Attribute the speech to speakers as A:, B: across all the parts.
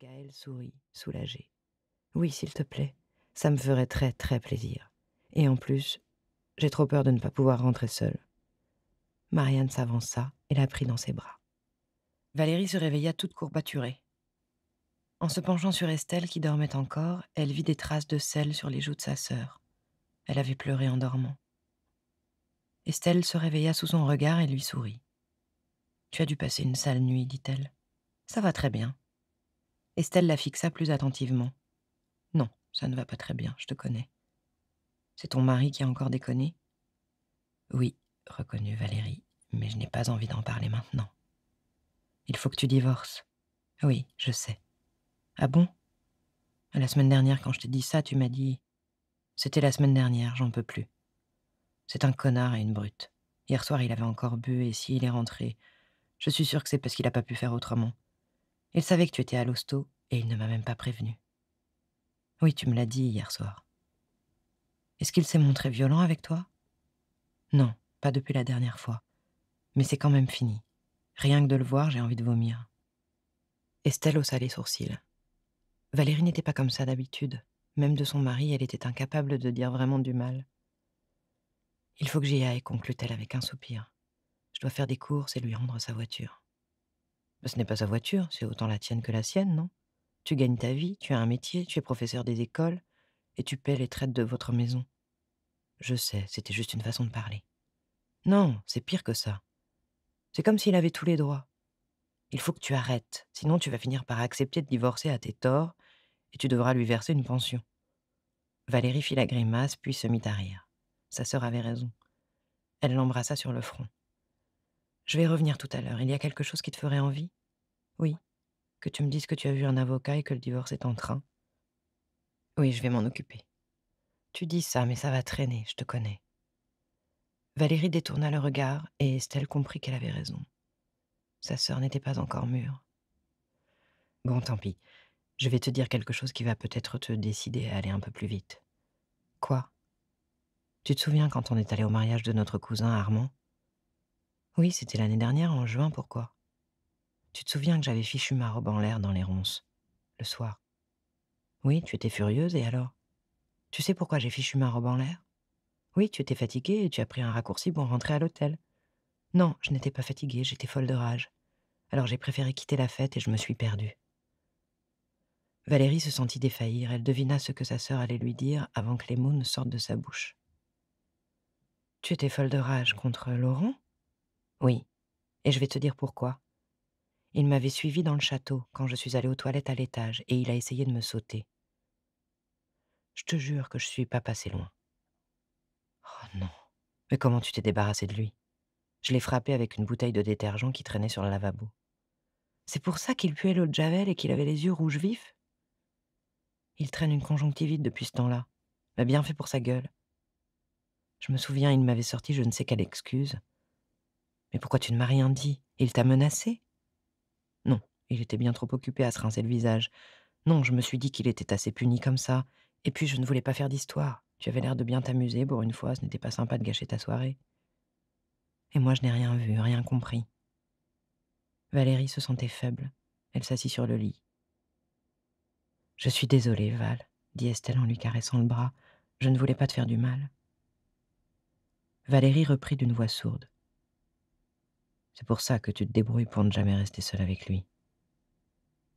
A: Gaël sourit, soulagée. « Oui, s'il te plaît, ça me ferait très très plaisir. Et en plus, j'ai trop peur de ne pas pouvoir rentrer seule. Marianne s'avança et la prit dans ses bras. Valérie se réveilla toute courbaturée. En se penchant sur Estelle qui dormait encore, elle vit des traces de sel sur les joues de sa sœur. Elle avait pleuré en dormant. Estelle se réveilla sous son regard et lui sourit. Tu as dû passer une sale nuit, dit-elle. Ça va très bien. Estelle la fixa plus attentivement. Non, ça ne va pas très bien, je te connais. C'est ton mari qui a encore déconné Oui, reconnut Valérie, mais je n'ai pas envie d'en parler maintenant. Il faut que tu divorces. Oui, je sais. Ah bon La semaine dernière, quand je t'ai dit ça, tu m'as dit C'était la semaine dernière, j'en peux plus. C'est un connard et une brute. Hier soir, il avait encore bu, et s'il est rentré, je suis sûre que c'est parce qu'il n'a pas pu faire autrement. Il savait que tu étais à l'hosto et il ne m'a même pas prévenu. Oui, tu me l'as dit hier soir. Est-ce qu'il s'est montré violent avec toi Non, pas depuis la dernière fois. Mais c'est quand même fini. Rien que de le voir, j'ai envie de vomir. Estelle haussa les sourcils. Valérie n'était pas comme ça d'habitude. Même de son mari, elle était incapable de dire vraiment du mal. Il faut que j'y aille, conclut-elle avec un soupir. Je dois faire des courses et lui rendre sa voiture. Ce n'est pas sa voiture, c'est autant la tienne que la sienne, non Tu gagnes ta vie, tu as un métier, tu es professeur des écoles, et tu paies les traites de votre maison. Je sais, c'était juste une façon de parler. Non, c'est pire que ça. C'est comme s'il avait tous les droits. Il faut que tu arrêtes, sinon tu vas finir par accepter de divorcer à tes torts, et tu devras lui verser une pension. Valérie fit la grimace, puis se mit à rire. Sa sœur avait raison. Elle l'embrassa sur le front. Je vais revenir tout à l'heure. Il y a quelque chose qui te ferait envie Oui. Que tu me dises que tu as vu un avocat et que le divorce est en train. Oui, je vais m'en occuper. Tu dis ça, mais ça va traîner, je te connais. Valérie détourna le regard et Estelle comprit qu'elle avait raison. Sa sœur n'était pas encore mûre. Bon, tant pis. Je vais te dire quelque chose qui va peut-être te décider à aller un peu plus vite. Quoi Tu te souviens quand on est allé au mariage de notre cousin Armand oui, c'était l'année dernière, en juin, pourquoi Tu te souviens que j'avais fichu ma robe en l'air dans les ronces, le soir. Oui, tu étais furieuse, et alors Tu sais pourquoi j'ai fichu ma robe en l'air Oui, tu étais fatiguée et tu as pris un raccourci pour rentrer à l'hôtel. Non, je n'étais pas fatiguée, j'étais folle de rage. Alors j'ai préféré quitter la fête et je me suis perdue. Valérie se sentit défaillir, elle devina ce que sa sœur allait lui dire avant que les mots ne sortent de sa bouche. Tu étais folle de rage contre Laurent oui, et je vais te dire pourquoi. Il m'avait suivi dans le château quand je suis allée aux toilettes à l'étage et il a essayé de me sauter. Je te jure que je suis pas passé loin. Oh non. Mais comment tu t'es débarrassé de lui Je l'ai frappé avec une bouteille de détergent qui traînait sur le lavabo. C'est pour ça qu'il puait l'eau de Javel et qu'il avait les yeux rouges vifs Il traîne une conjonctivite depuis ce temps-là. mais bien fait pour sa gueule. Je me souviens, il m'avait sorti je ne sais quelle excuse. Mais pourquoi tu ne m'as rien dit Il t'a menacé Non, il était bien trop occupé à se rincer le visage. Non, je me suis dit qu'il était assez puni comme ça. Et puis je ne voulais pas faire d'histoire. Tu avais l'air de bien t'amuser pour une fois, ce n'était pas sympa de gâcher ta soirée. Et moi je n'ai rien vu, rien compris. Valérie se sentait faible. Elle s'assit sur le lit. Je suis désolée, Val, dit Estelle en lui caressant le bras. Je ne voulais pas te faire du mal. Valérie reprit d'une voix sourde. C'est pour ça que tu te débrouilles pour ne jamais rester seule avec lui.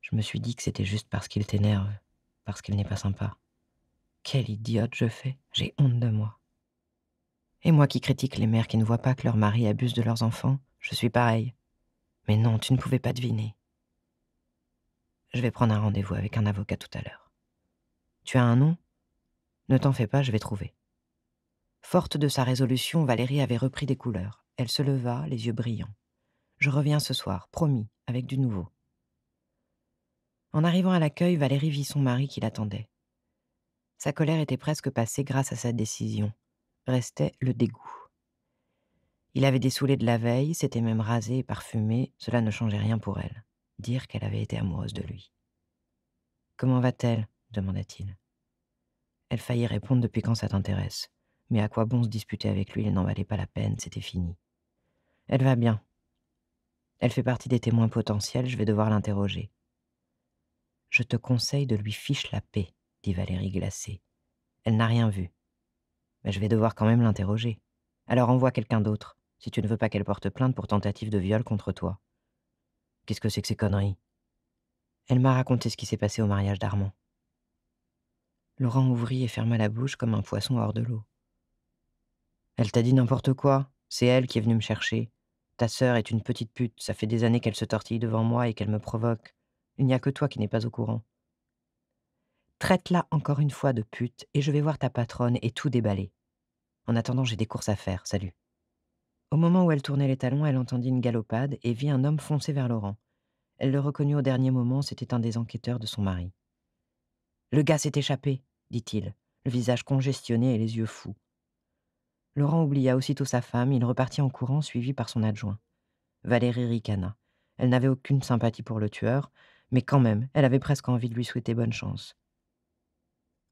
A: Je me suis dit que c'était juste parce qu'il t'énerve, parce qu'il n'est pas sympa. Quelle idiote je fais, j'ai honte de moi. Et moi qui critique les mères qui ne voient pas que leurs mari abusent de leurs enfants, je suis pareil. Mais non, tu ne pouvais pas deviner. Je vais prendre un rendez-vous avec un avocat tout à l'heure. Tu as un nom Ne t'en fais pas, je vais trouver. Forte de sa résolution, Valérie avait repris des couleurs. Elle se leva, les yeux brillants. Je reviens ce soir, promis, avec du nouveau. En arrivant à l'accueil, Valérie vit son mari qui l'attendait. Sa colère était presque passée grâce à sa décision. Restait le dégoût. Il avait des dessoulé de la veille, s'était même rasé et parfumé, cela ne changeait rien pour elle. Dire qu'elle avait été amoureuse de lui. Comment va-t-elle demanda-t-il. Elle faillit répondre depuis quand ça t'intéresse. Mais à quoi bon se disputer avec lui, il n'en valait pas la peine, c'était fini. Elle va bien, elle fait partie des témoins potentiels, je vais devoir l'interroger. Je te conseille de lui fiche la paix, dit Valérie glacée. Elle n'a rien vu. Mais je vais devoir quand même l'interroger. Alors envoie quelqu'un d'autre, si tu ne veux pas qu'elle porte plainte pour tentative de viol contre toi. Qu'est-ce que c'est que ces conneries Elle m'a raconté ce qui s'est passé au mariage d'Armand. Laurent ouvrit et ferma la bouche comme un poisson hors de l'eau. Elle t'a dit n'importe quoi. C'est elle qui est venue me chercher. Ta sœur est une petite pute, ça fait des années qu'elle se tortille devant moi et qu'elle me provoque. Il n'y a que toi qui n'es pas au courant. Traite-la encore une fois de pute et je vais voir ta patronne et tout déballer. En attendant, j'ai des courses à faire, salut. Au moment où elle tournait les talons, elle entendit une galopade et vit un homme foncer vers Laurent. Elle le reconnut au dernier moment, c'était un des enquêteurs de son mari. Le gars s'est échappé, dit-il, le visage congestionné et les yeux fous. Laurent oublia aussitôt sa femme, il repartit en courant, suivi par son adjoint. Valérie ricana. Elle n'avait aucune sympathie pour le tueur, mais quand même, elle avait presque envie de lui souhaiter bonne chance.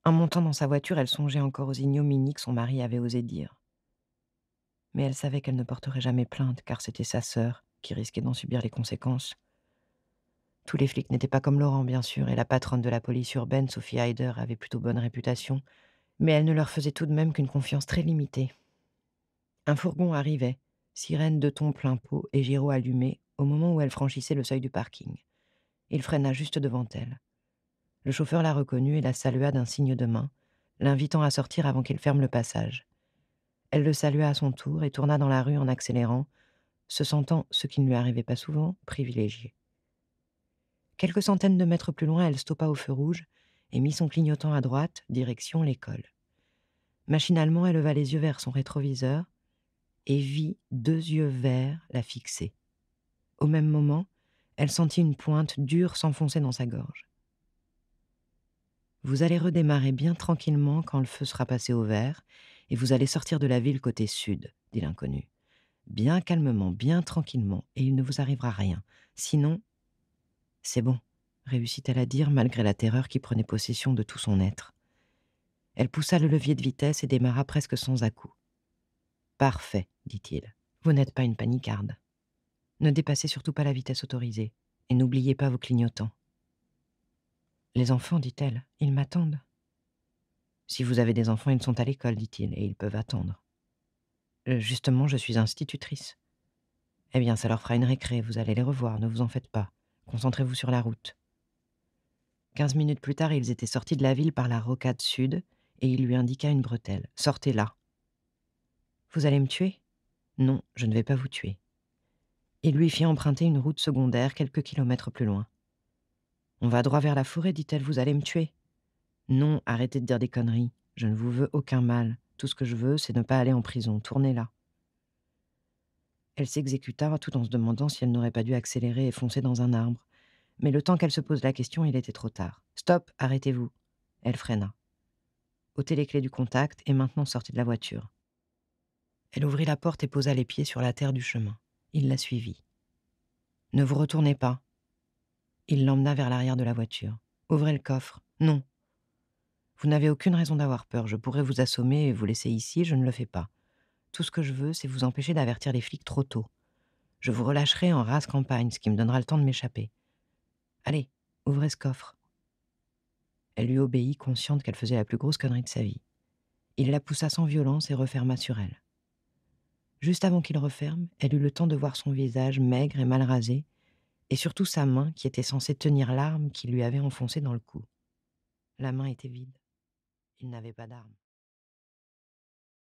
A: En montant dans sa voiture, elle songeait encore aux ignominies que son mari avait osé dire. Mais elle savait qu'elle ne porterait jamais plainte, car c'était sa sœur qui risquait d'en subir les conséquences. Tous les flics n'étaient pas comme Laurent, bien sûr, et la patronne de la police urbaine, Sophie Heider, avait plutôt bonne réputation, mais elle ne leur faisait tout de même qu'une confiance très limitée. Un fourgon arrivait, sirène de ton plein pot et giro allumé au moment où elle franchissait le seuil du parking. Il freina juste devant elle. Le chauffeur la reconnut et la salua d'un signe de main, l'invitant à sortir avant qu'il ferme le passage. Elle le salua à son tour et tourna dans la rue en accélérant, se sentant, ce qui ne lui arrivait pas souvent, privilégiée. Quelques centaines de mètres plus loin, elle stoppa au feu rouge et mit son clignotant à droite, direction l'école. Machinalement, elle leva les yeux vers son rétroviseur, et vit deux yeux verts la fixer. Au même moment, elle sentit une pointe dure s'enfoncer dans sa gorge. Vous allez redémarrer bien tranquillement quand le feu sera passé au vert, et vous allez sortir de la ville côté sud, dit l'inconnu. Bien calmement, bien tranquillement, et il ne vous arrivera rien. Sinon. C'est bon, réussit-elle à dire malgré la terreur qui prenait possession de tout son être. Elle poussa le levier de vitesse et démarra presque sans à Parfait, dit-il. Vous n'êtes pas une panicarde. Ne dépassez surtout pas la vitesse autorisée, et n'oubliez pas vos clignotants. Les enfants, dit-elle, ils m'attendent. Si vous avez des enfants, ils sont à l'école, dit-il, et ils peuvent attendre. Euh, justement, je suis institutrice. Eh bien, ça leur fera une récré, vous allez les revoir, ne vous en faites pas. Concentrez-vous sur la route. Quinze minutes plus tard, ils étaient sortis de la ville par la rocade sud, et il lui indiqua une bretelle. Sortez là. Vous allez me tuer Non, je ne vais pas vous tuer. Il lui fit emprunter une route secondaire quelques kilomètres plus loin. On va droit vers la forêt, dit-elle, vous allez me tuer. Non, arrêtez de dire des conneries, je ne vous veux aucun mal, tout ce que je veux, c'est ne pas aller en prison, tournez là. Elle s'exécuta tout en se demandant si elle n'aurait pas dû accélérer et foncer dans un arbre, mais le temps qu'elle se pose la question, il était trop tard. Stop, arrêtez-vous. Elle freina. Ôtez les clés du contact et maintenant sortez de la voiture. Elle ouvrit la porte et posa les pieds sur la terre du chemin. Il la suivit. Ne vous retournez pas. Il l'emmena vers l'arrière de la voiture. Ouvrez le coffre. Non. Vous n'avez aucune raison d'avoir peur. Je pourrais vous assommer et vous laisser ici, je ne le fais pas. Tout ce que je veux, c'est vous empêcher d'avertir les flics trop tôt. Je vous relâcherai en rase campagne, ce qui me donnera le temps de m'échapper. Allez, ouvrez ce coffre. Elle lui obéit, consciente qu'elle faisait la plus grosse connerie de sa vie. Il la poussa sans violence et referma sur elle. Juste avant qu'il referme, elle eut le temps de voir son visage maigre et mal rasé, et surtout sa main qui était censée tenir l'arme qui lui avait enfoncée dans le cou. La main était vide. Il n'avait pas d'arme.